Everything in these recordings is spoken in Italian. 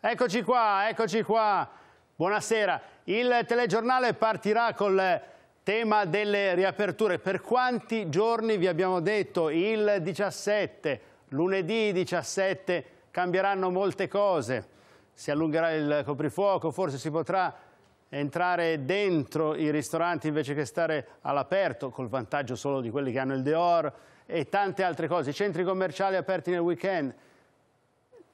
Eccoci qua, eccoci qua. Buonasera. Il telegiornale partirà col tema delle riaperture. Per quanti giorni vi abbiamo detto? Il 17, lunedì 17, cambieranno molte cose. Si allungherà il coprifuoco, forse si potrà entrare dentro i ristoranti invece che stare all'aperto, col vantaggio solo di quelli che hanno il Deor e tante altre cose. I centri commerciali aperti nel weekend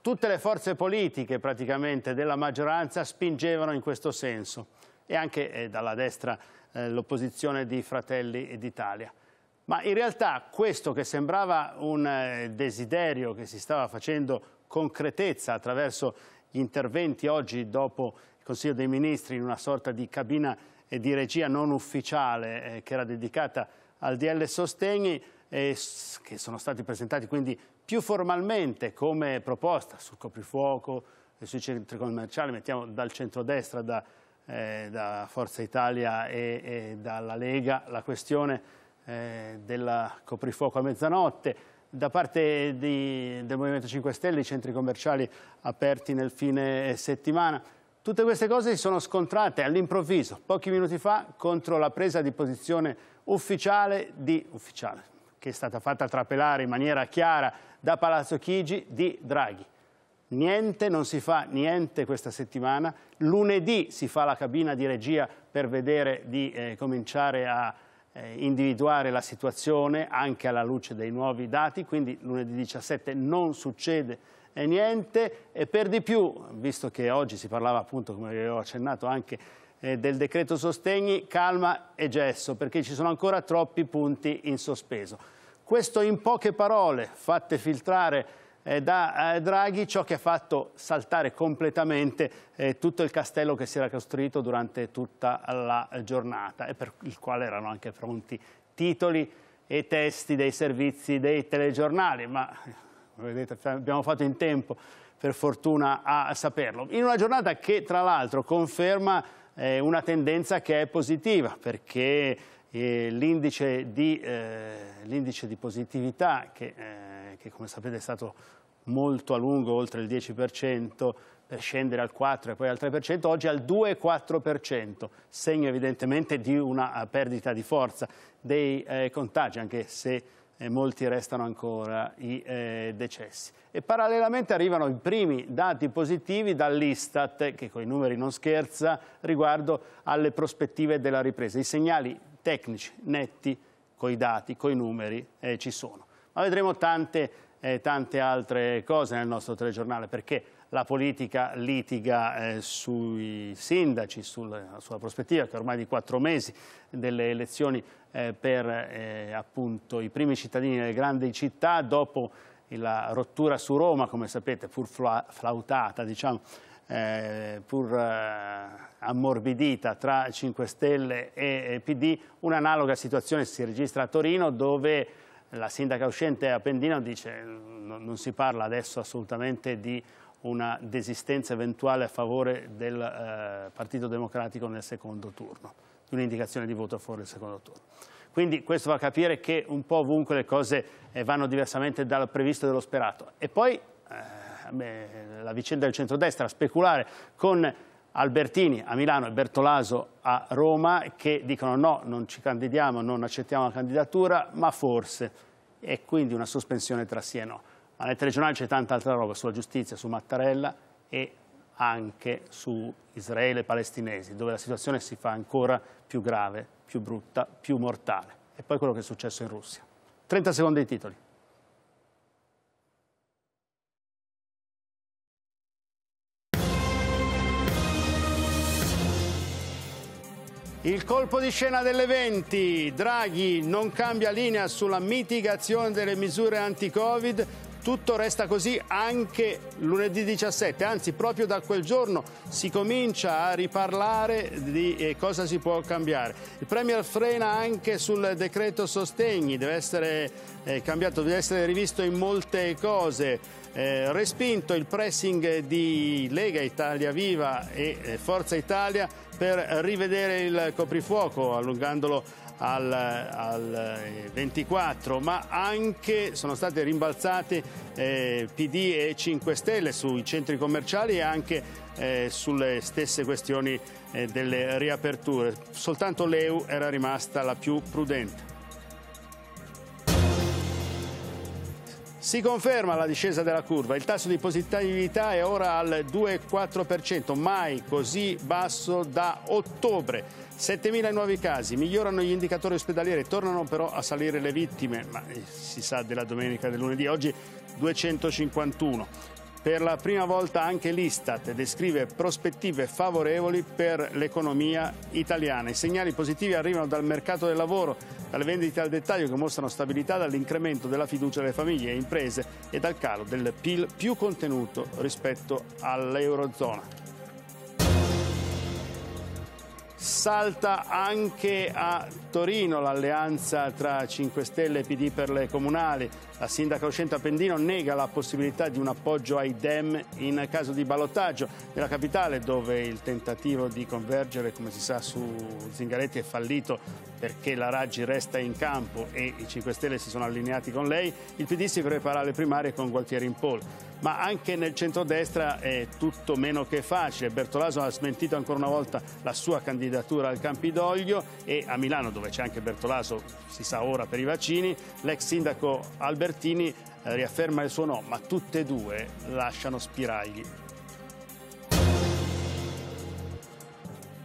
Tutte le forze politiche praticamente della maggioranza spingevano in questo senso e anche eh, dalla destra eh, l'opposizione di Fratelli d'Italia. Ma in realtà questo che sembrava un eh, desiderio che si stava facendo concretezza attraverso gli interventi oggi dopo il Consiglio dei Ministri in una sorta di cabina eh, di regia non ufficiale eh, che era dedicata al DL Sostegni, che sono stati presentati quindi più formalmente, come proposta sul coprifuoco e sui centri commerciali, mettiamo dal centrodestra, da, eh, da Forza Italia e, e, dalla Lega, la questione eh, del coprifuoco a mezzanotte, da parte di, del Movimento 5 Stelle i centri commerciali aperti nel fine eh, settimana. Tutte queste cose si sono scontrate all'improvviso, pochi minuti fa, contro la presa di posizione ufficiale, di, ufficiale che è stata fatta trapelare in maniera chiara da Palazzo Chigi di Draghi. Niente, non si fa niente questa settimana. Lunedì si fa la cabina di regia per vedere di eh, cominciare a eh, individuare la situazione anche alla luce dei nuovi dati, quindi lunedì 17 non succede eh, niente e per di più, visto che oggi si parlava appunto, come avevo accennato anche, eh, del decreto sostegni, calma e gesso, perché ci sono ancora troppi punti in sospeso. Questo in poche parole, fatte filtrare eh, da eh, Draghi ciò che ha fatto saltare completamente eh, tutto il castello che si era costruito durante tutta la giornata e per il quale erano anche pronti titoli e testi dei servizi dei telegiornali, ma come vedete, abbiamo fatto in tempo per fortuna a saperlo. In una giornata che tra l'altro conferma una tendenza che è positiva perché L'indice di, eh, di, positività, che, eh, che come sapete è stato molto a lungo, oltre il 10%, per eh, scendere al 4 e poi al 3%, oggi al 2,4%, segno evidentemente di una perdita di forza dei eh, contagi, anche se eh, molti restano ancora i eh, decessi. E parallelamente arrivano i primi dati positivi dall'Istat, che con i numeri non scherza, riguardo alle prospettive della ripresa. I segnali tecnici, netti, con i dati, con i numeri, eh, ci sono. Ma vedremo tante, eh, tante, altre cose nel nostro telegiornale, perché la politica litiga eh, sui sindaci, sul, sulla prospettiva che ormai di quattro mesi delle elezioni eh, per eh, appunto, i primi cittadini delle grandi città, dopo la rottura su Roma, come sapete, pur flautata, diciamo, eh, pur eh, ammorbidita tra 5 Stelle e PD, un'analoga situazione si registra a Torino dove la sindaca uscente Appendino dice non, non si parla adesso assolutamente di una desistenza eventuale a favore del eh, Partito Democratico nel secondo turno, di un'indicazione di voto a favore del secondo turno. Quindi questo fa capire che un po' ovunque le cose eh, vanno diversamente dal previsto e dallo sperato. E poi eh, beh, la vicenda del centrodestra, a speculare con Albertini a Milano e Bertolaso a Roma che dicono no, non ci candidiamo, non accettiamo la candidatura, ma forse. E quindi una sospensione tra sì e no. Ma nel telegiornale c'è tanta altra roba sulla giustizia, su Mattarella e anche su Israele e palestinesi, dove la situazione si fa ancora più grave, più brutta, più mortale. E poi quello che è successo in Russia. 30 secondi di titoli. Il colpo di scena delle 20, Draghi non cambia linea sulla mitigazione delle misure anti-Covid, tutto resta così anche lunedì 17, anzi proprio da quel giorno si comincia a riparlare di eh, cosa si può cambiare. Il Premier frena anche sul decreto sostegni, deve essere eh, cambiato, deve essere rivisto in molte cose. Eh, respinto il pressing di Lega Italia Viva e Forza Italia per rivedere il coprifuoco allungandolo al, al, 24, ma anche sono state rimbalzate eh, PD e 5 Stelle sui centri commerciali e anche eh, sulle stesse questioni eh, delle riaperture. Soltanto l'EU era rimasta la più prudente. Si conferma la discesa della curva, il tasso di positività è ora al 2,4%, mai così basso da ottobre. 7.000 nuovi casi, migliorano gli indicatori ospedalieri, tornano però a salire le vittime, ma eh, si sa della domenica e del lunedì, oggi 251. Per la prima volta anche l'Istat descrive prospettive favorevoli per l'economia italiana. I segnali positivi arrivano dal mercato del lavoro, dalle vendite al dettaglio che mostrano stabilità, dall'incremento della fiducia delle famiglie e imprese e dal calo del PIL più contenuto rispetto all'Eurozona. Salta anche a Torino l'alleanza tra 5 Stelle e PD per le comunali. La sindaca uscente Appendino nega la possibilità di un appoggio ai Dem in caso di ballottaggio. Nella capitale, dove il tentativo di convergere, come si sa, su Zingaretti è fallito perché la Raggi resta in campo e i 5 Stelle si sono allineati con lei, il PD si prepara alle primarie con Gualtieri in pole ma anche nel centrodestra è tutto meno che facile. Bertolaso ha smentito ancora una volta la sua candidatura al Campidoglio e a Milano, dove c'è anche Bertolaso, si sa ora per i vaccini, l'ex sindaco Albertini eh, riafferma il suo no, ma tutte e due lasciano spiragli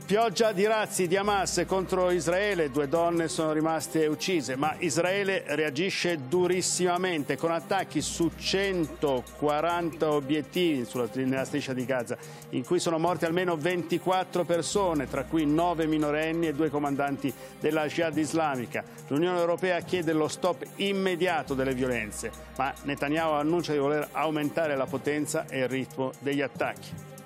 Pioggia di razzi di Hamas contro Israele, due donne sono rimaste uccise, ma Israele reagisce durissimamente con attacchi su 140 obiettivi sulla, nella striscia di Gaza, in cui sono morte almeno 24 persone, tra cui 9 minorenni e due comandanti della Jihad islamica. L'Unione Europea chiede lo stop immediato delle violenze, ma Netanyahu annuncia di voler aumentare la potenza e il ritmo degli attacchi.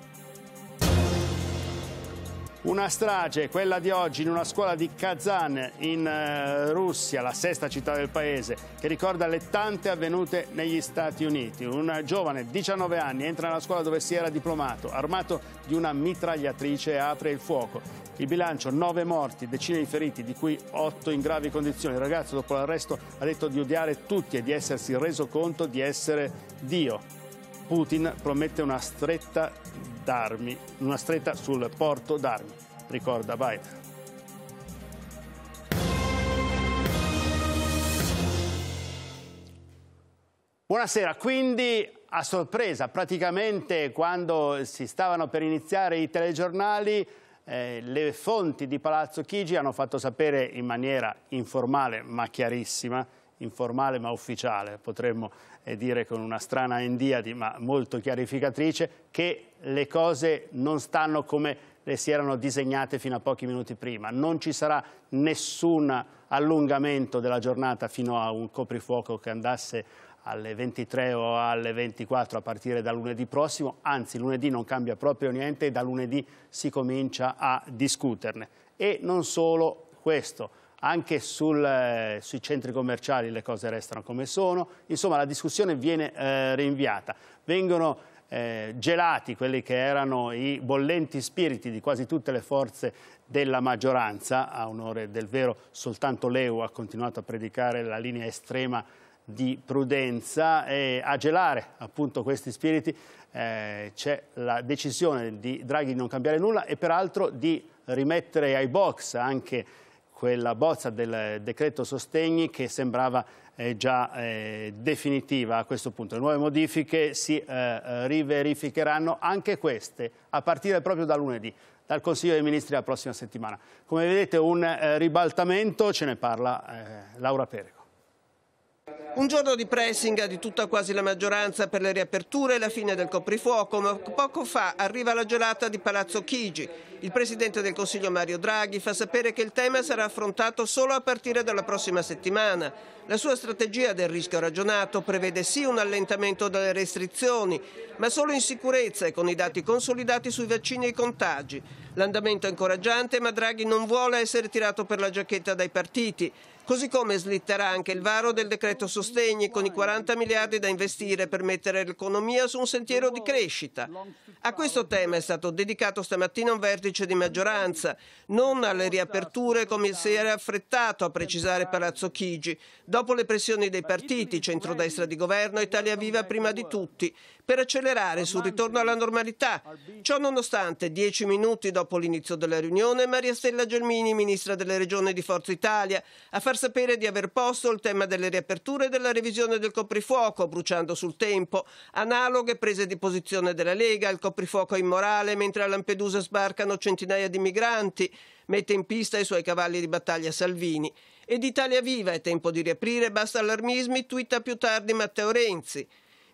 Una strage, quella di oggi, in una scuola di Kazan, in eh, Russia, la sesta città del paese, che ricorda le tante avvenute negli Stati Uniti. Un giovane, 19 anni, entra nella scuola dove si era diplomato, armato di una mitragliatrice e apre il fuoco. Il bilancio, 9 morti, decine di feriti, di cui 8 in gravi condizioni. Il ragazzo, dopo l'arresto, ha detto di odiare tutti e di essersi reso conto di essere Dio. Putin promette una stretta d'armi, una stretta sul porto d'armi, ricorda Biden. Buonasera, quindi a sorpresa, praticamente quando si stavano per iniziare i telegiornali, eh, le fonti di Palazzo Chigi hanno fatto sapere in maniera informale ma chiarissima informale ma ufficiale, potremmo eh, dire con una strana endiadi ma molto chiarificatrice, che le cose non stanno come le si erano disegnate fino a pochi minuti prima. Non ci sarà nessun allungamento della giornata fino a un coprifuoco che andasse alle 23 o alle 24 a partire da lunedì prossimo, anzi lunedì non cambia proprio niente e da lunedì si comincia a discuterne. E non solo questo, anche sul, eh, sui centri commerciali le cose restano come sono, insomma la discussione viene eh, rinviata, vengono eh, gelati quelli che erano i bollenti spiriti di quasi tutte le forze della maggioranza, a onore del vero soltanto Leu ha continuato a predicare la linea estrema di prudenza e a gelare appunto questi spiriti eh, c'è la decisione di Draghi di non cambiare nulla e peraltro di rimettere ai box anche quella bozza del decreto sostegni che sembrava eh, già eh, definitiva a questo punto. Le nuove modifiche si eh, eh, riverificheranno anche queste a partire proprio da lunedì dal Consiglio dei Ministri la prossima settimana. Come vedete un eh, ribaltamento, ce ne parla eh, Laura Pere. Un giorno di pressing di tutta quasi la maggioranza per le riaperture e la fine del coprifuoco, ma poco fa arriva la gelata di Palazzo Chigi. Il Presidente del Consiglio Mario Draghi fa sapere che il tema sarà affrontato solo a partire dalla prossima settimana. La sua strategia del rischio ragionato prevede sì un allentamento delle restrizioni, ma solo in sicurezza e con i dati consolidati sui vaccini e i contagi. L'andamento è incoraggiante, ma Draghi non vuole essere tirato per la giacchetta dai partiti. Così come slitterà anche il varo del decreto sostegni con i 40 miliardi da investire per mettere l'economia su un sentiero di crescita. A questo tema è stato dedicato stamattina un vertice di maggioranza, non alle riaperture come si era affrettato a precisare Palazzo Chigi, dopo le pressioni dei partiti, centrodestra di governo, Italia Viva prima di tutti, per accelerare sul ritorno alla normalità. Ciò nonostante, dieci minuti dopo l'inizio della riunione, Maria Stella Gelmini, ministra delle regioni di Forza Italia, ha fatto far sapere di aver posto il tema delle riaperture e della revisione del coprifuoco, bruciando sul tempo. Analoghe prese di posizione della Lega, il coprifuoco è immorale, mentre a Lampedusa sbarcano centinaia di migranti, mette in pista i suoi cavalli di battaglia Salvini. Ed Italia Viva è tempo di riaprire, basta allarmismi, twitta più tardi Matteo Renzi.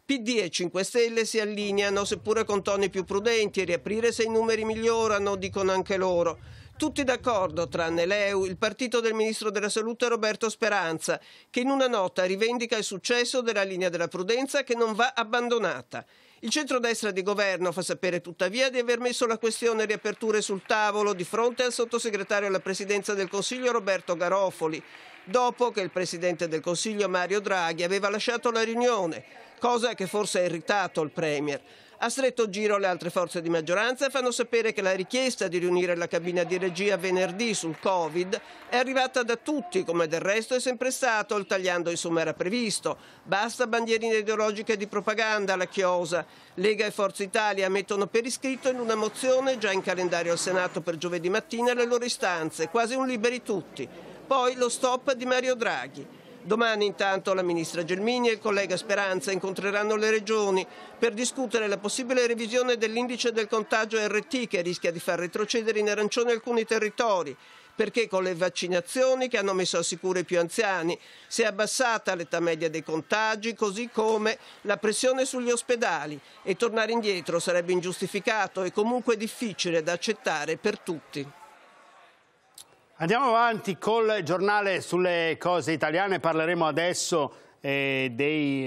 PD e 5 Stelle si allineano, seppure con toni più prudenti, e riaprire se i numeri migliorano, dicono anche loro tutti d'accordo, tranne l'EU, il partito del ministro della Salute Roberto Speranza, che in una nota rivendica il successo della linea della prudenza che non va abbandonata. Il centrodestra di governo fa sapere tuttavia di aver messo la questione riaperture sul tavolo di fronte al sottosegretario alla presidenza del Consiglio Roberto Garofoli, dopo che il Presidente del Consiglio Mario Draghi aveva lasciato la riunione, cosa che forse ha irritato il Premier. A stretto giro le altre forze di maggioranza fanno sapere che la richiesta di riunire la cabina di regia venerdì sul Covid è arrivata da tutti, come del resto è sempre stato, il tagliando insomma era previsto. Basta bandierine ideologiche di propaganda alla chiosa. Lega e Forza Italia mettono per iscritto in una mozione già in calendario al Senato per giovedì mattina le loro istanze, quasi un liberi tutti. Poi lo stop di Mario Draghi. Domani intanto la ministra Gelmini e il collega Speranza incontreranno le regioni per discutere la possibile revisione dell'indice del contagio RT che rischia di far retrocedere in arancione alcuni territori perché con le vaccinazioni che hanno messo a sicuro i più anziani si è abbassata l'età media dei contagi, così come la pressione sugli ospedali e tornare indietro sarebbe ingiustificato e comunque difficile da accettare per tutti. Andiamo avanti col giornale sulle cose italiane, parleremo adesso eh, dei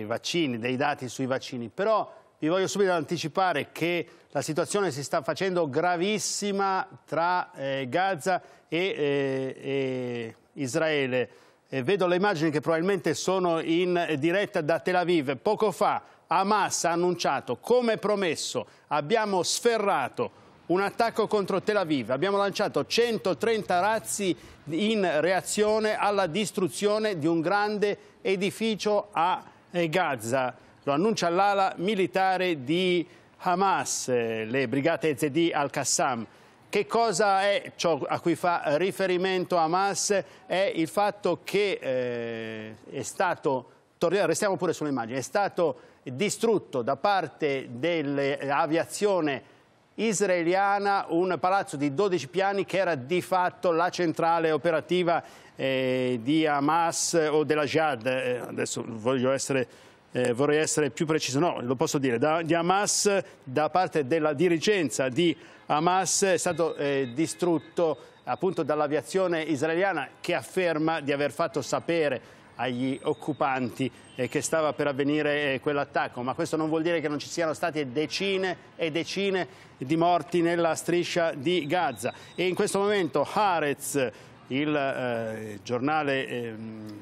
eh, vaccini, dei dati sui vaccini, però vi voglio subito anticipare che la situazione si sta facendo gravissima tra eh, Gaza e, eh, e Israele. Eh, vedo le immagini che probabilmente sono in diretta da Tel Aviv. Poco fa Hamas ha annunciato, come promesso, abbiamo sferrato un attacco contro Tel Aviv. Abbiamo lanciato 130 razzi in reazione alla distruzione di un grande edificio a eh, Gaza. Lo annuncia l'ala militare di Hamas, eh, le brigate ZD al-Qassam. Che cosa è ciò a cui fa riferimento Hamas? È il fatto che eh, è stato, restiamo pure sulle immagini, è stato distrutto da parte dell'aviazione eh, israeliana, un palazzo di 12 piani che era di fatto la centrale operativa eh, di Hamas o della Jihad, eh, adesso voglio essere eh, vorrei essere più preciso, no, lo posso dire, da, di Hamas, da parte della dirigenza di Hamas è stato eh, distrutto appunto dall'aviazione israeliana che afferma di aver fatto sapere agli occupanti eh, che stava per avvenire eh, quell'attacco, ma questo non vuol dire che non ci siano state decine e decine di morti nella striscia di Gaza. E in questo momento Haaretz, il eh, giornale ehm,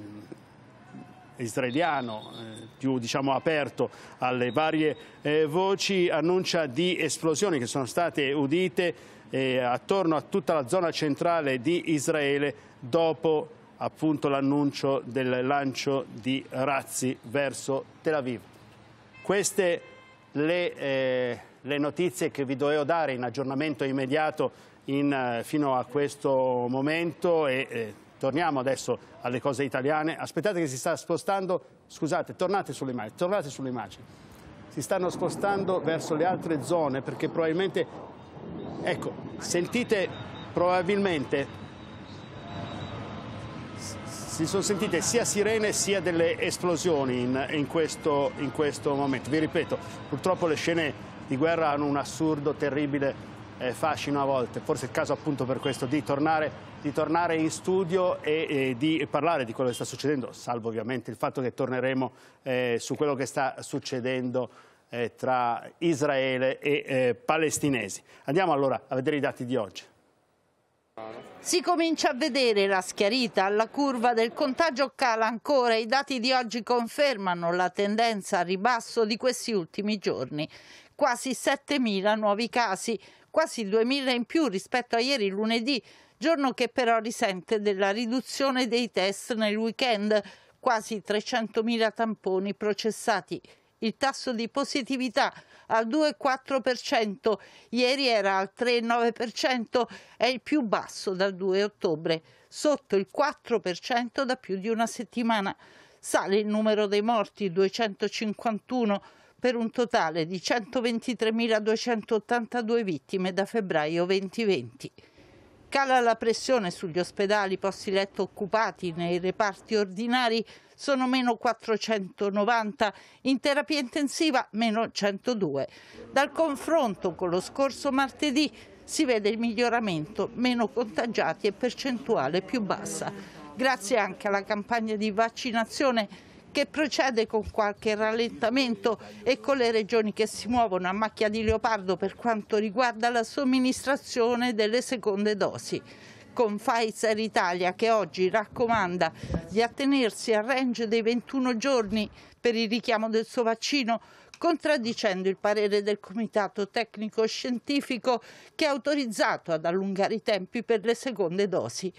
israeliano eh, più diciamo, aperto alle varie eh, voci annuncia di esplosioni che sono state udite eh, attorno a tutta la zona centrale di Israele dopo appunto l'annuncio del lancio di razzi verso Tel Aviv. Queste le, eh, le notizie che vi dovevo dare in aggiornamento immediato in, eh, fino a questo momento e eh, torniamo adesso alle cose italiane. Aspettate che si sta spostando, scusate, tornate sulle immagini, tornate sulle immagini. Si stanno spostando verso le altre zone perché probabilmente, ecco, sentite probabilmente si sono sentite sia sirene sia delle esplosioni in, in, questo, in questo momento. Vi ripeto, purtroppo le scene di guerra hanno un assurdo, terribile eh, fascino a volte. Forse è il caso appunto per questo di tornare, di tornare in studio e, e, di parlare di quello che sta succedendo, salvo ovviamente il fatto che torneremo eh, su quello che sta succedendo eh, tra Israele e eh, palestinesi. Andiamo allora a vedere i dati di oggi. Si comincia a vedere la schiarita la curva del contagio cala ancora, i dati di oggi confermano la tendenza a ribasso di questi ultimi giorni. Quasi 7.000 nuovi casi, quasi 2.000 in più rispetto a ieri lunedì, giorno che però risente della riduzione dei test nel weekend, quasi 300.000 tamponi processati. Il tasso di positività al 2,4%, ieri era al 3,9%, è il più basso dal 2 ottobre, sotto il 4% da più di una settimana. Sale il numero dei morti, 251, per un totale di 123.282 vittime da febbraio 2020. Cala la pressione sugli ospedali, posti letto occupati nei reparti ordinari sono meno 490, in terapia intensiva meno 102. Dal confronto con lo scorso martedì si vede il miglioramento, meno contagiati e percentuale più bassa. Grazie anche alla campagna di vaccinazione che procede con qualche rallentamento e con le regioni che si muovono a macchia di leopardo per quanto riguarda la somministrazione delle seconde dosi con Pfizer Italia che oggi raccomanda di attenersi al range dei 21 giorni per il richiamo del suo vaccino contraddicendo il parere del Comitato Tecnico Scientifico che ha autorizzato ad allungare i tempi per le seconde dosi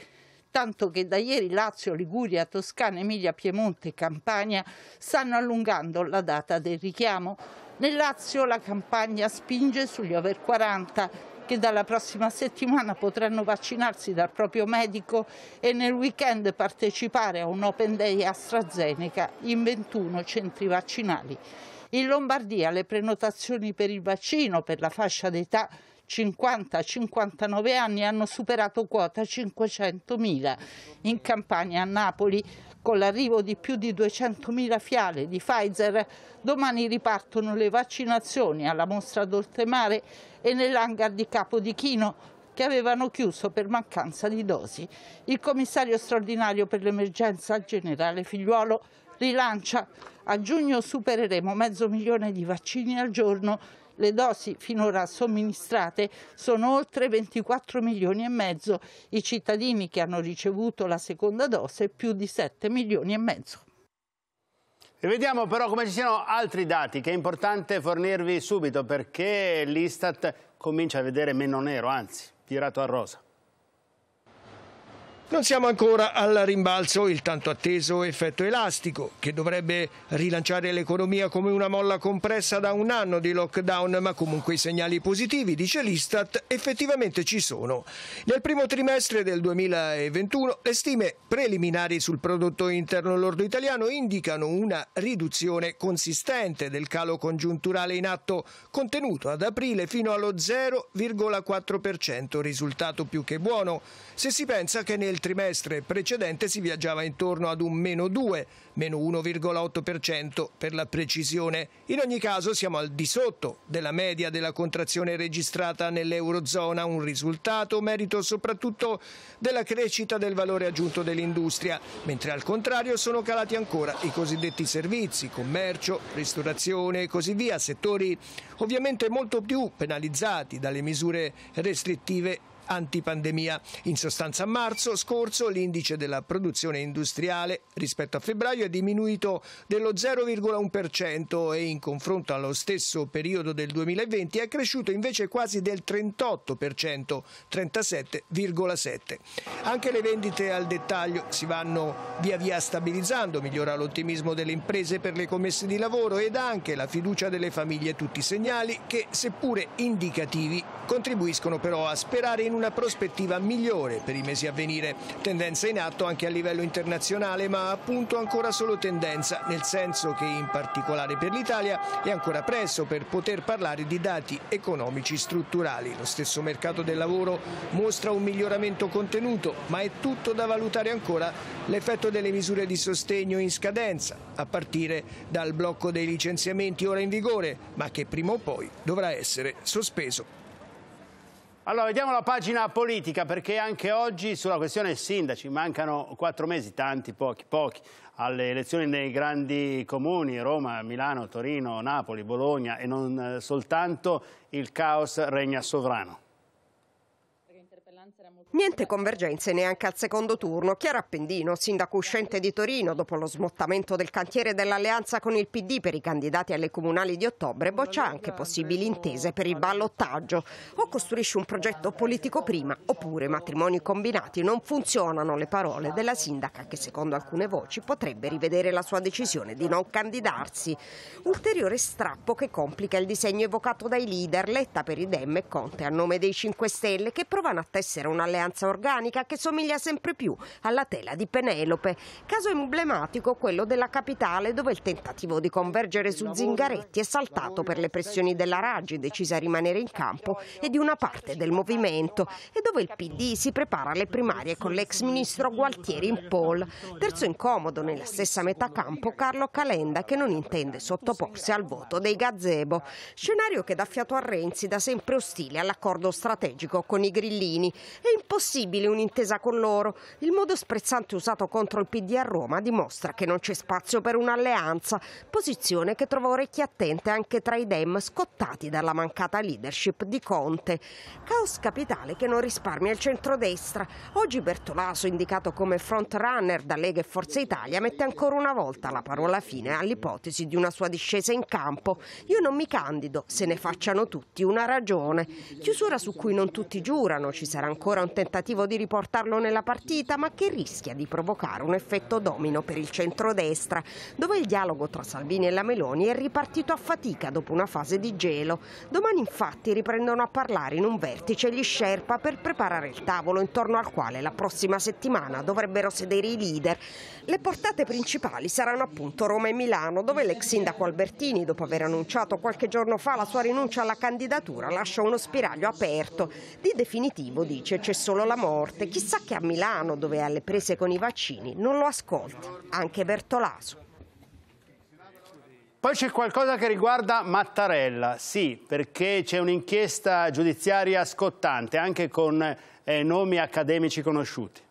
tanto che da ieri Lazio, Liguria, Toscana, Emilia, Piemonte e Campania stanno allungando la data del richiamo. Nel Lazio la campagna spinge sugli over 40 che dalla prossima settimana potranno vaccinarsi dal proprio medico e nel weekend partecipare a un Open Day AstraZeneca in 21 centri vaccinali. In Lombardia le prenotazioni per il vaccino per la fascia d'età 50-59 anni hanno superato quota 500.000. In campagna a Napoli, con l'arrivo di più di 200.000 fiale di Pfizer, domani ripartono le vaccinazioni alla mostra d'Oltremare e nell'hangar di Capo di Chino che avevano chiuso per mancanza di dosi. Il commissario straordinario per l'emergenza, generale Figliuolo, rilancia a giugno supereremo mezzo milione di vaccini al giorno le dosi finora somministrate sono oltre 24 milioni e mezzo, i cittadini che hanno ricevuto la seconda dose più di 7 milioni e mezzo. E vediamo però come ci siano altri dati che è importante fornirvi subito perché l'Istat comincia a vedere meno nero, anzi, tirato a rosa. Non siamo ancora al rimbalzo il tanto atteso effetto elastico che dovrebbe rilanciare l'economia come una molla compressa da un anno di lockdown, ma comunque i segnali positivi, dice l'Istat, effettivamente ci sono. Nel primo trimestre del 2021 le stime preliminari sul prodotto interno lordo italiano indicano una riduzione consistente del calo congiunturale in atto contenuto ad aprile fino allo 0,4%, risultato più che buono se si pensa che nel nel trimestre precedente si viaggiava intorno ad un meno 2, meno 1,8% per la precisione. In ogni caso siamo al di sotto della media della contrazione registrata nell'Eurozona, un risultato merito soprattutto della crescita del valore aggiunto dell'industria, mentre al contrario sono calati ancora i cosiddetti servizi, commercio, ristorazione e così via, settori ovviamente molto più penalizzati dalle misure restrittive antipandemia. In sostanza a marzo scorso l'indice della produzione industriale rispetto a febbraio è diminuito dello 0,1% e in confronto allo stesso periodo del 2020 è cresciuto invece quasi del 38%, 37,7%. Anche le vendite al dettaglio si vanno via via stabilizzando, migliora l'ottimismo delle imprese per le commesse di lavoro ed anche la fiducia delle famiglie, tutti segnali che seppure indicativi contribuiscono però a sperare in una prospettiva migliore per i mesi a venire. Tendenza in atto anche a livello internazionale, ma appunto ancora solo tendenza, nel senso che in particolare per l'Italia è ancora presto per poter parlare di dati economici strutturali. Lo stesso mercato del lavoro mostra un miglioramento contenuto, ma è tutto da valutare ancora l'effetto delle misure di sostegno in scadenza, a partire dal blocco dei licenziamenti ora in vigore, ma che prima o poi dovrà essere sospeso. Allora, vediamo la pagina politica, perché anche oggi sulla questione sindaci mancano quattro mesi, tanti, pochi, pochi, alle elezioni nei grandi comuni, Roma, Milano, Torino, Napoli, Bologna e non eh, soltanto il caos regna sovrano. Niente convergenze neanche al secondo turno. Chiara Appendino, sindaco uscente di Torino, dopo lo smottamento del cantiere dell'alleanza con il PD per i candidati alle comunali di ottobre, boccia anche possibili intese per il ballottaggio. O costruisce un progetto politico prima, oppure matrimoni combinati. Non funzionano le parole della sindaca che, secondo alcune voci, potrebbe rivedere la sua decisione di non candidarsi. Ulteriore strappo che complica il disegno evocato dai leader, Letta per idem e Conte a nome dei 5 Stelle, che provano a tessere un'alleanza somiglianza organica che somiglia sempre più alla tela di Penelope. Caso emblematico quello della capitale dove il tentativo di convergere su Zingaretti è saltato per le pressioni della Raggi decisa a rimanere in campo e di una parte del movimento e dove il PD si prepara alle primarie con l'ex ministro Gualtieri in poll. Terzo incomodo nella stessa metà campo Carlo Calenda che non intende sottoporsi al voto dei gazebo. Scenario che dà fiato a Renzi da sempre ostile all'accordo strategico con i grillini. È impossibile possibile un'intesa con loro. Il modo sprezzante usato contro il PD a Roma dimostra che non c'è spazio per un'alleanza, posizione che trova orecchie attente anche tra i Dem scottati dalla mancata leadership di Conte. Caos capitale che non risparmia il centrodestra. Oggi Bertolaso, indicato come frontrunner da Lega e Forza Italia, mette ancora una volta la parola fine all'ipotesi di una sua discesa in campo. Io non mi candido, se ne facciano tutti una ragione. Chiusura su cui non tutti giurano, ci sarà ancora un tentativo tentativo di riportarlo nella partita, ma che rischia di provocare un effetto domino per il centrodestra, dove il dialogo tra Salvini e la Meloni è ripartito a fatica dopo una fase di gelo. Domani infatti riprendono a parlare in un vertice gli Sherpa per preparare il tavolo intorno al quale la prossima settimana dovrebbero sedere i leader. Le portate principali saranno appunto Roma e Milano, dove l'ex sindaco Albertini, dopo aver annunciato qualche giorno fa la sua rinuncia alla candidatura, lascia uno spiraglio aperto. Di definitivo, dice, c'è solo solo la morte. Chissà che a Milano, dove è alle prese con i vaccini, non lo ascolti, anche Bertolaso. Poi c'è qualcosa che riguarda Mattarella, sì, perché c'è un'inchiesta giudiziaria scottante, anche con eh, nomi accademici conosciuti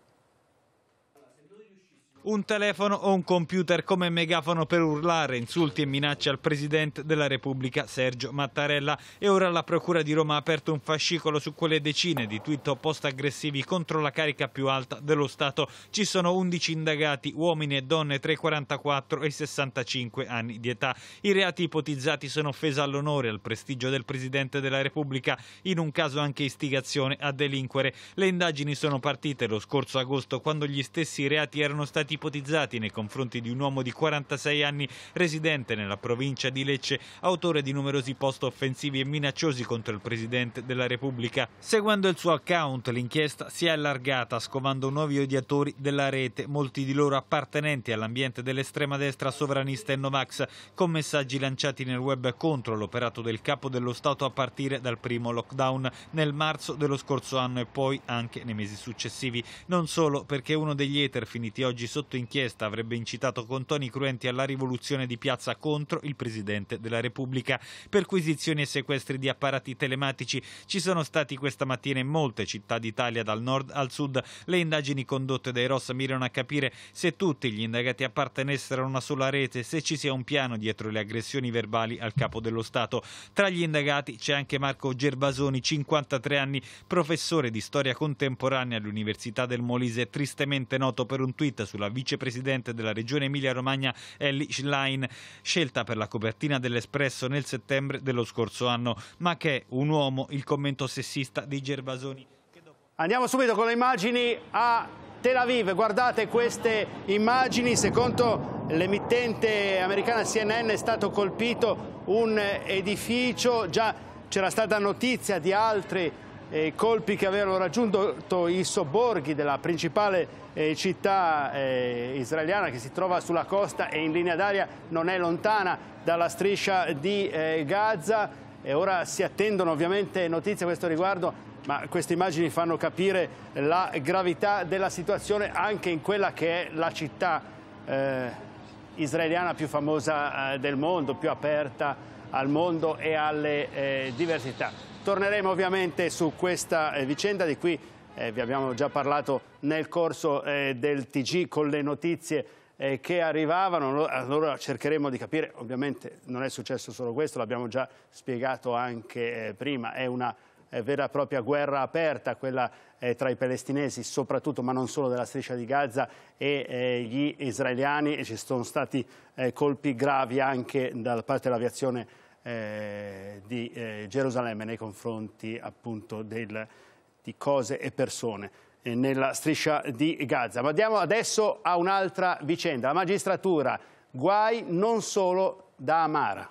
un telefono o un computer come megafono per urlare insulti e minacce al Presidente della Repubblica Sergio Mattarella e ora la Procura di Roma ha aperto un fascicolo su quelle decine di tweet post aggressivi contro la carica più alta dello Stato. Ci sono 11 indagati, uomini e donne tra i 44 e i 65 anni di età. I reati ipotizzati sono offesa all'onore e al prestigio del Presidente della Repubblica, in un caso anche istigazione a delinquere. Le indagini sono partite lo scorso agosto quando gli stessi reati erano stati ipotizzati nei confronti di un uomo di 46 anni residente nella provincia di Lecce, autore di numerosi post offensivi e minacciosi contro il Presidente della Repubblica. Seguendo il suo account l'inchiesta si è allargata, scovando nuovi odiatori della rete, molti di loro appartenenti all'ambiente dell'estrema destra sovranista e Novax, con messaggi lanciati nel web contro l'operato del capo dello Stato a partire dal primo lockdown nel marzo dello scorso anno e poi anche nei mesi successivi, non solo perché uno degli eter finiti oggi sotto sotto inchiesta avrebbe incitato con toni cruenti alla rivoluzione di piazza contro il Presidente della Repubblica. Perquisizioni e sequestri di apparati telematici ci sono stati questa mattina in molte città d'Italia, dal nord al sud. Le indagini condotte dai Ross mirano a capire se tutti gli indagati appartenessero a una sola rete, se ci sia un piano dietro le aggressioni verbali al capo dello Stato. Tra gli indagati c'è anche Marco Gervasoni, 53 anni, professore di storia contemporanea all'Università del Molise, tristemente noto per un tweet sulla vicepresidente della regione Emilia-Romagna Ellie Schlein, scelta per la copertina dell'Espresso nel settembre dello scorso anno, ma che è un uomo il commento sessista di Gervasoni. Andiamo subito con le immagini a Tel Aviv, guardate queste immagini, secondo l'emittente americana CNN è stato colpito un edificio, già c'era stata notizia di altri edifici eh, colpi che avevano raggiunto i sobborghi della principale eh, città eh, israeliana che si trova sulla costa e in linea d'aria non è lontana dalla striscia di eh, Gaza. E ora si attendono ovviamente notizie a questo riguardo ma queste immagini fanno capire la gravità della situazione anche in quella che è la città eh, israeliana più famosa eh, del mondo, più aperta al mondo e alle eh, diversità. Torneremo ovviamente su questa eh, vicenda di cui eh, vi abbiamo già parlato nel corso eh, del TG con le notizie eh, che arrivavano, allora cercheremo di capire, ovviamente non è successo solo questo, l'abbiamo già spiegato anche eh, prima, è una eh, vera e propria guerra aperta, quella tra i palestinesi soprattutto, ma non solo della striscia di Gaza e gli israeliani e ci sono stati colpi gravi anche da parte dell'aviazione eh, di eh, Gerusalemme nei confronti appunto del, di cose e persone eh, nella striscia di Gaza. Ma andiamo adesso a un'altra vicenda. La magistratura, guai non solo da Amara.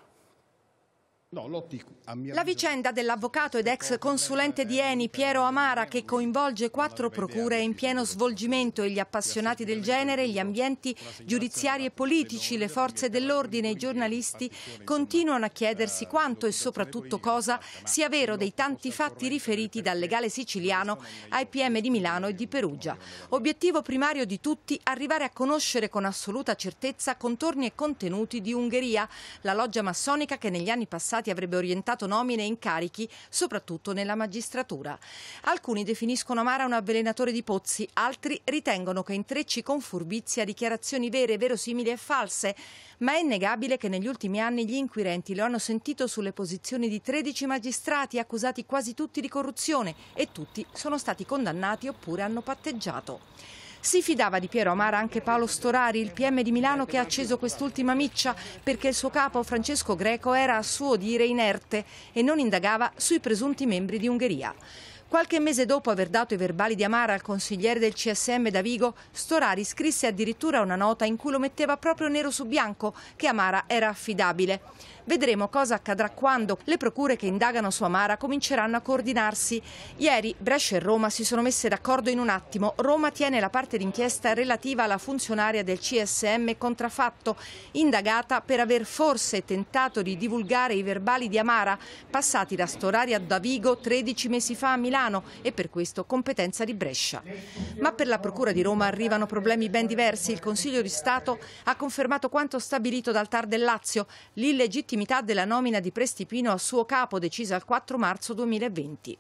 La vicenda dell'avvocato ed ex consulente di Eni Piero Amara che coinvolge quattro procure è in pieno svolgimento e gli appassionati del genere, gli ambienti giudiziari e politici, le forze dell'ordine e i giornalisti continuano a chiedersi quanto e soprattutto cosa sia vero dei tanti fatti riferiti dal legale siciliano ai PM di Milano e di Perugia. Obiettivo primario di tutti arrivare a conoscere con assoluta certezza contorni e contenuti di Ungheria, la loggia massonica che negli anni passati Fossati avrebbe orientato nomine e incarichi, soprattutto nella magistratura. Alcuni definiscono Mara un avvelenatore di pozzi, altri ritengono che intrecci con furbizia dichiarazioni vere, verosimili e false, ma è innegabile che negli ultimi anni gli inquirenti lo hanno sentito sulle posizioni di 13 magistrati accusati quasi tutti di corruzione e tutti sono stati condannati oppure hanno patteggiato. Si fidava di Piero Amara anche Paolo Storari, il PM di Milano che ha acceso quest'ultima miccia perché il suo capo Francesco Greco era a suo dire inerte e non indagava sui presunti membri di Ungheria. Qualche mese dopo aver dato i verbali di Amara al consigliere del CSM Davigo, Storari scrisse addirittura una nota in cui lo metteva proprio nero su bianco che Amara era affidabile. Vedremo cosa accadrà quando le procure che indagano su Amara cominceranno a coordinarsi. Ieri Brescia e Roma si sono messe d'accordo in un attimo. Roma tiene la parte d'inchiesta relativa alla funzionaria del CSM contraffatto, indagata per aver forse tentato di divulgare i verbali di Amara, passati da Storari a Davigo 13 mesi fa a Milano e per questo competenza di Brescia. Ma per la Procura di Roma arrivano problemi ben diversi. Il Consiglio di Stato ha confermato quanto stabilito dal TAR del Lazio, l'illegittimità legittimità della nomina di Prestipino a suo capo decisa il 4 marzo 2020.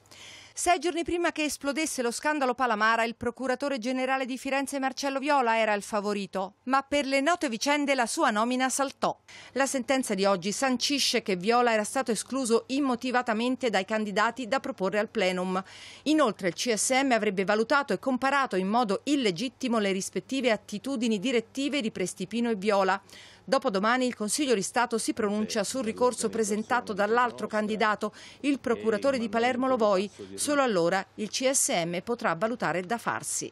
Sei giorni prima che esplodesse lo scandalo Palamara, il procuratore generale di Firenze Marcello Viola era il favorito, ma per le note vicende la sua nomina saltò. La sentenza di oggi sancisce che Viola era stato escluso immotivatamente dai candidati da proporre al plenum. Inoltre il CSM avrebbe valutato e comparato in modo illegittimo le rispettive attitudini direttive di Prestipino e Viola. Dopodomani il Consiglio di Stato si pronuncia sul ricorso presentato dall'altro candidato, il procuratore di Palermo Lovoi. Solo allora il CSM potrà valutare da farsi.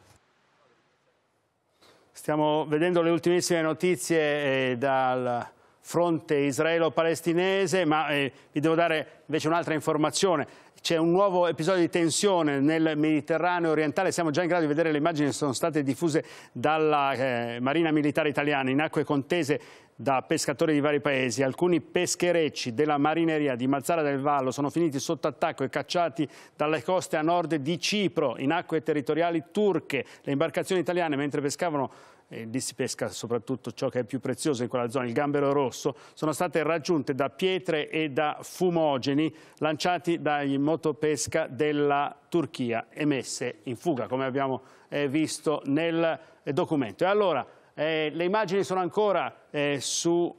Stiamo vedendo le ultimissime notizie eh, dal fronte israelo-palestinese, ma eh, vi devo dare invece un'altra informazione. C'è un nuovo episodio di tensione nel Mediterraneo orientale, siamo già in grado di vedere le immagini che sono state diffuse dalla eh, Marina Militare Italiana in acque contese da pescatori di vari paesi. Alcuni pescherecci della marineria di Mazzara del Vallo sono finiti sotto attacco e cacciati dalle coste a nord di Cipro, in acque territoriali turche. Le imbarcazioni italiane, mentre pescavano lì si pesca soprattutto ciò che è più prezioso in quella zona, il gambero rosso, sono state raggiunte da pietre e da fumogeni lanciati dai motopesca della Turchia e messe in fuga, come abbiamo eh, visto nel eh, documento. E allora, eh, le immagini sono ancora su...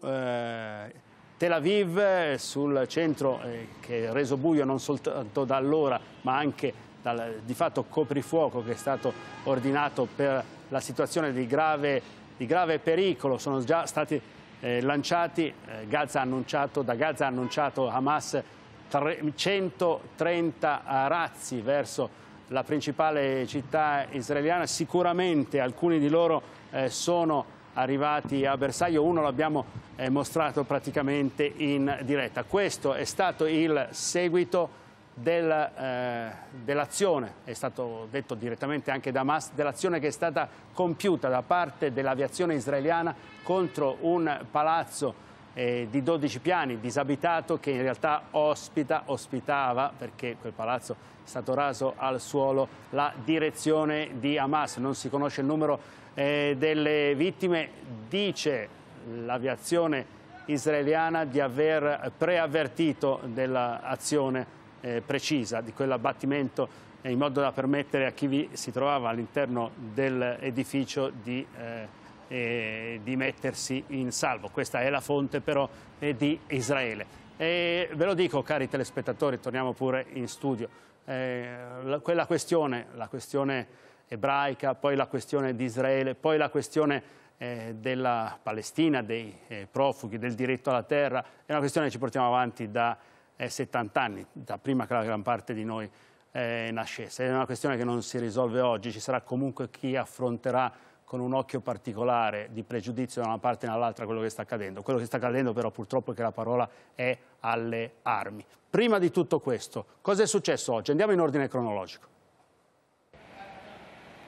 Tel Aviv, sul centro eh, che è reso buio non soltanto da allora ma anche dal di fatto coprifuoco che è stato ordinato per la situazione di grave, di grave pericolo, sono già stati eh, lanciati, eh, Gaza da Gaza ha annunciato Hamas 130 razzi verso la principale città israeliana, sicuramente alcuni di loro eh, sono arrivati a bersaglio, uno l'abbiamo eh, mostrato praticamente in diretta. Questo è stato il seguito eh, dell'azione, eh, dell è stato detto direttamente anche da Hamas, dell'azione che è stata compiuta da parte dell'aviazione israeliana contro un palazzo eh, di 12 piani, disabitato, che in realtà ospita, ospitava, perché quel palazzo è stato raso al suolo, la direzione di Hamas. Non si conosce il numero eh, delle vittime, dice l'aviazione israeliana di aver preavvertito dell'azione eh, precisa di quell'abbattimento in modo da permettere a chi vi, si trovava all'interno dell'edificio di, eh, di, mettersi in salvo. Questa è la fonte però di Israele. E ve lo dico cari telespettatori, torniamo pure in studio, eh, la, quella questione, la questione ebraica, poi la questione di Israele, poi la questione eh, della Palestina, dei eh, profughi, del diritto alla terra, è una questione che ci portiamo avanti da eh, 70 anni, da prima che la gran parte di noi eh, nascesse. È una questione che non si risolve oggi, ci sarà comunque chi affronterà con un occhio particolare di pregiudizio da una parte e dall'altra quello che sta accadendo. Quello che sta accadendo però purtroppo è che la parola è alle armi. Prima di tutto questo, cosa è successo oggi? Andiamo in ordine cronologico.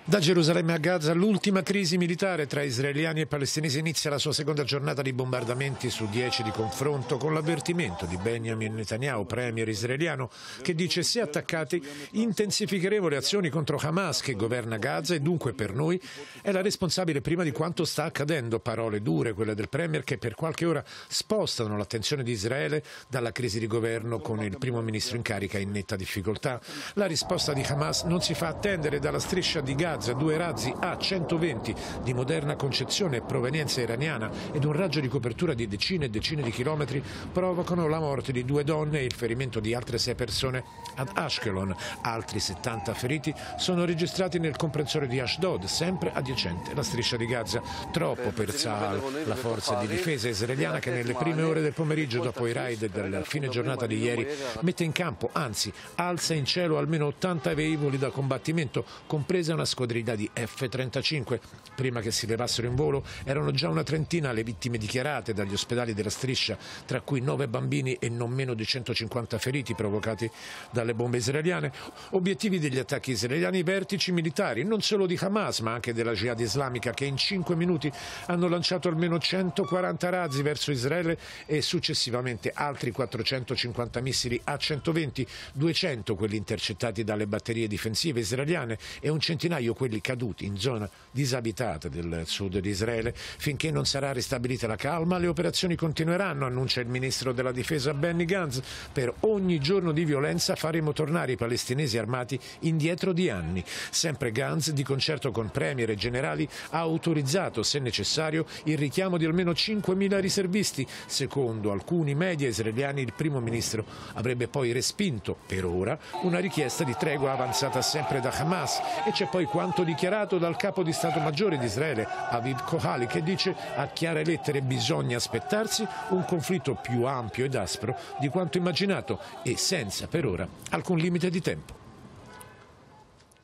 Da Gerusalemme a Gaza l'ultima crisi militare tra israeliani e palestinesi inizia la sua seconda giornata di bombardamenti su dieci di confronto con l'avvertimento di Benjamin Netanyahu, premier israeliano, che dice se attaccati intensificheremo le azioni contro Hamas che governa Gaza e dunque per noi è la responsabile prima di quanto sta accadendo. Parole dure quelle del premier che per qualche ora spostano l'attenzione di Israele dalla crisi di governo con il primo ministro in carica in netta difficoltà. La risposta di Hamas non si fa attendere dalla striscia di Gaza Shiraz, due razzi A120 di moderna concezione e provenienza iraniana ed un raggio di copertura di decine e decine di chilometri provocano la morte di due donne e il ferimento di altre sei persone ad Ashkelon. Altri 70 feriti sono registrati nel comprensore di Ashdod, sempre adiacente la striscia di Gaza. Troppo per Saal, la forza di difesa israeliana che nelle prime ore del pomeriggio dopo i raid della fine giornata di ieri mette in campo, anzi alza in cielo almeno 80 velivoli da combattimento, compresa una squadra squadriglia di F-35. Prima che si levassero in volo erano già una trentina le vittime dichiarate dagli ospedali della striscia, tra cui nove bambini e non meno di 150 feriti provocati dalle bombe israeliane. Obiettivi degli attacchi israeliani vertici militari, non solo di Hamas ma anche della Jihad islamica che in cinque minuti hanno lanciato almeno 140 razzi verso Israele e successivamente altri 450 missili A-120, 200 quelli intercettati dalle batterie difensive israeliane e un centinaio quelli caduti in zona disabitata del sud di Israele. Finché non sarà ristabilita la calma, le operazioni continueranno, annuncia il ministro della difesa Benny Gantz. Per ogni giorno di violenza faremo tornare i palestinesi armati indietro di anni. Sempre Gantz, di concerto con premier e generali, ha autorizzato, se necessario, il richiamo di almeno 5.000 riservisti. Secondo alcuni media israeliani, il primo ministro avrebbe poi respinto, per ora, una richiesta di tregua avanzata sempre da Hamas. E c'è poi quanto quanto dichiarato dal capo di Stato Maggiore di Israele, Aviv Kohali, che dice a chiare lettere bisogna aspettarsi un conflitto più ampio ed aspro di quanto immaginato e senza per ora alcun limite di tempo.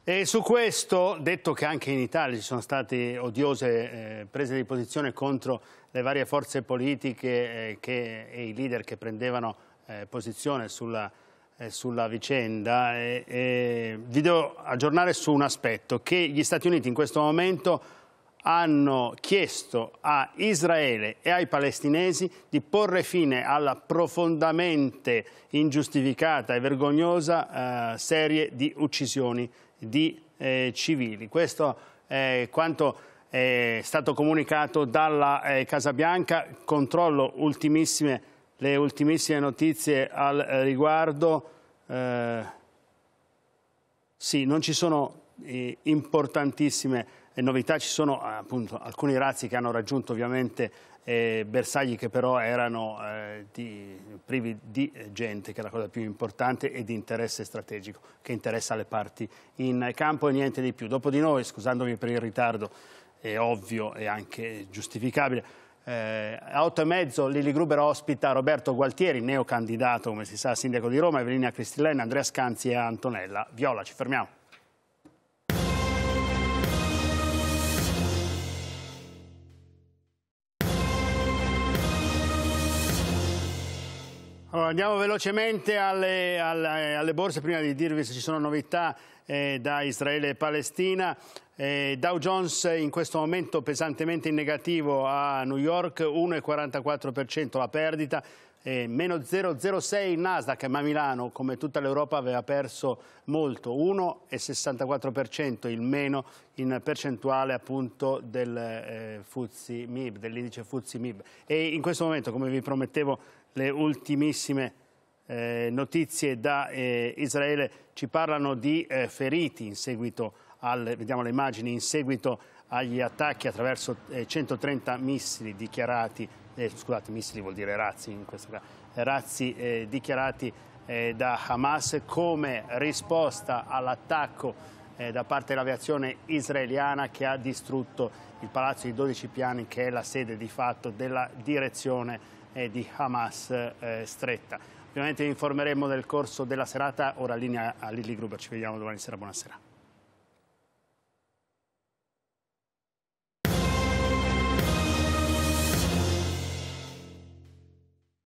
E su questo, detto che anche in Italia ci sono state odiose eh, prese di posizione contro le varie forze politiche eh, che, e i leader che prendevano eh, posizione sulla eh, sulla vicenda e, e vi devo aggiornare su un aspetto che gli Stati Uniti in questo momento hanno chiesto a Israele e ai palestinesi di porre fine alla profondamente ingiustificata e vergognosa eh, serie di uccisioni di eh, civili. Questo è quanto è stato comunicato dalla eh, Casa Bianca, controllo ultimissime le ultimissime notizie al eh, riguardo. Eh, sì, non ci sono eh, importantissime eh, novità, ci sono eh, appunto alcuni razzi che hanno raggiunto ovviamente eh, bersagli che però erano di, privi di gente, che è la cosa più importante, e di interesse strategico che interessa le parti in campo e niente di più. Dopo di noi, scusandomi per il ritardo, è ovvio e anche giustificabile, eh, a 8 e mezzo Lili Gruber ospita Roberto Gualtieri, neo candidato, come si sa sindaco di Roma, Evelina Cristilena, Andrea Scanzi e Antonella Viola. Ci fermiamo. Allora, andiamo velocemente alle, alle, eh, alle borse prima di dirvi se ci sono novità eh, da Israele e Palestina. Eh, Dow Jones in questo momento pesantemente in negativo a New York, 1,44% la perdita, eh, meno 0,06 il Nasdaq, ma Milano come tutta l'Europa aveva perso molto, 1,64% il meno in percentuale appunto del eh, Fuzzi MIB, dell'indice Fuzzi MIB. E in questo momento, come vi promettevo, le ultimissime eh, notizie da eh, Israele ci parlano di eh, feriti in seguito a al, vediamo le immagini, in seguito agli attacchi attraverso 130 eh, missili dichiarati, eh, scusate missili vuol dire razzi in questo caso, eh, razzi eh, dichiarati eh, da Hamas come risposta all'attacco eh, da parte dell'aviazione israeliana che ha distrutto il palazzo di 12 piani che è la sede di fatto della direzione di Hamas stretta. Ovviamente vi informeremo del corso della serata, ora linea a Lilli Gruber, ci vediamo domani sera, buonasera.